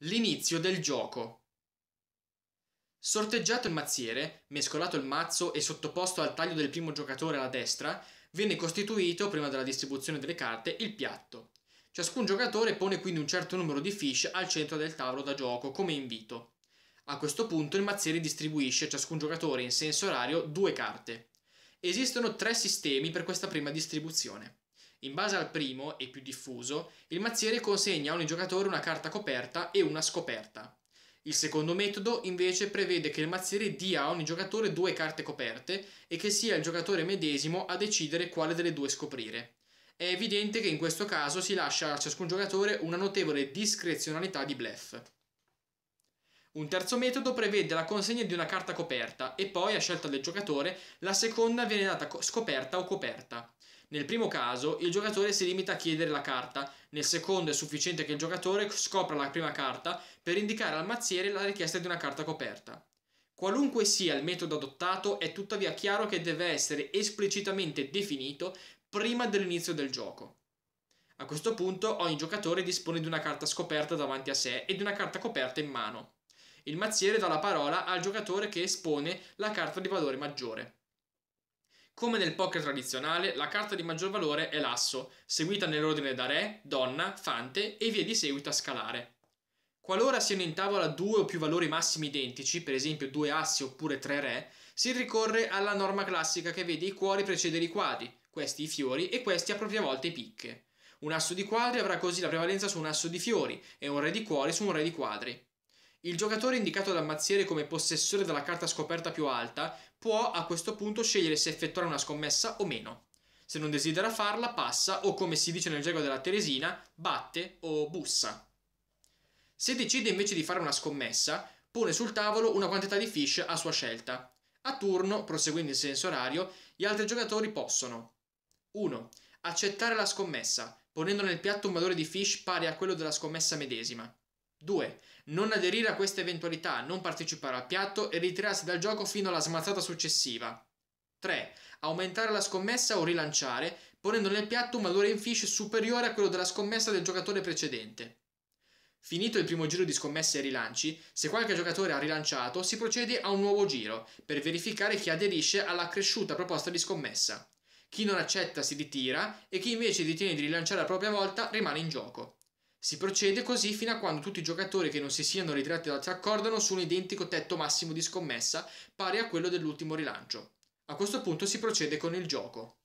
L'inizio del gioco. Sorteggiato il mazziere, mescolato il mazzo e sottoposto al taglio del primo giocatore alla destra, viene costituito, prima della distribuzione delle carte, il piatto. Ciascun giocatore pone quindi un certo numero di fish al centro del tavolo da gioco come invito. A questo punto il mazziere distribuisce a ciascun giocatore in senso orario due carte. Esistono tre sistemi per questa prima distribuzione. In base al primo, e più diffuso, il mazziere consegna a ogni giocatore una carta coperta e una scoperta. Il secondo metodo invece prevede che il mazziere dia a ogni giocatore due carte coperte e che sia il giocatore medesimo a decidere quale delle due scoprire. È evidente che in questo caso si lascia a ciascun giocatore una notevole discrezionalità di bluff. Un terzo metodo prevede la consegna di una carta coperta e poi, a scelta del giocatore, la seconda viene data scoperta o coperta. Nel primo caso il giocatore si limita a chiedere la carta, nel secondo è sufficiente che il giocatore scopra la prima carta per indicare al mazziere la richiesta di una carta coperta. Qualunque sia il metodo adottato, è tuttavia chiaro che deve essere esplicitamente definito prima dell'inizio del gioco. A questo punto ogni giocatore dispone di una carta scoperta davanti a sé e di una carta coperta in mano. Il mazziere dà la parola al giocatore che espone la carta di valore maggiore. Come nel poker tradizionale, la carta di maggior valore è l'asso, seguita nell'ordine da re, donna, fante e via di seguito a scalare. Qualora siano in tavola due o più valori massimi identici, per esempio due assi oppure tre re, si ricorre alla norma classica che vede i cuori precedere i quadri, questi i fiori e questi a propria volta i picche. Un asso di quadri avrà così la prevalenza su un asso di fiori e un re di cuori su un re di quadri. Il giocatore indicato dal mazziere come possessore della carta scoperta più alta può a questo punto scegliere se effettuare una scommessa o meno. Se non desidera farla, passa o, come si dice nel gergo della Teresina, batte o bussa. Se decide invece di fare una scommessa, pone sul tavolo una quantità di fish a sua scelta. A turno, proseguendo in senso orario, gli altri giocatori possono 1. Accettare la scommessa, ponendo nel piatto un valore di fish pari a quello della scommessa medesima. 2. Non aderire a questa eventualità, non partecipare al piatto e ritirarsi dal gioco fino alla smazzata successiva. 3. Aumentare la scommessa o rilanciare, ponendo nel piatto un valore in fish superiore a quello della scommessa del giocatore precedente. Finito il primo giro di scommesse e rilanci, se qualche giocatore ha rilanciato, si procede a un nuovo giro per verificare chi aderisce alla cresciuta proposta di scommessa. Chi non accetta si ritira e chi invece ritiene di rilanciare a propria volta rimane in gioco. Si procede così fino a quando tutti i giocatori che non si siano ritirati dal accordano su un identico tetto massimo di scommessa pari a quello dell'ultimo rilancio. A questo punto si procede con il gioco.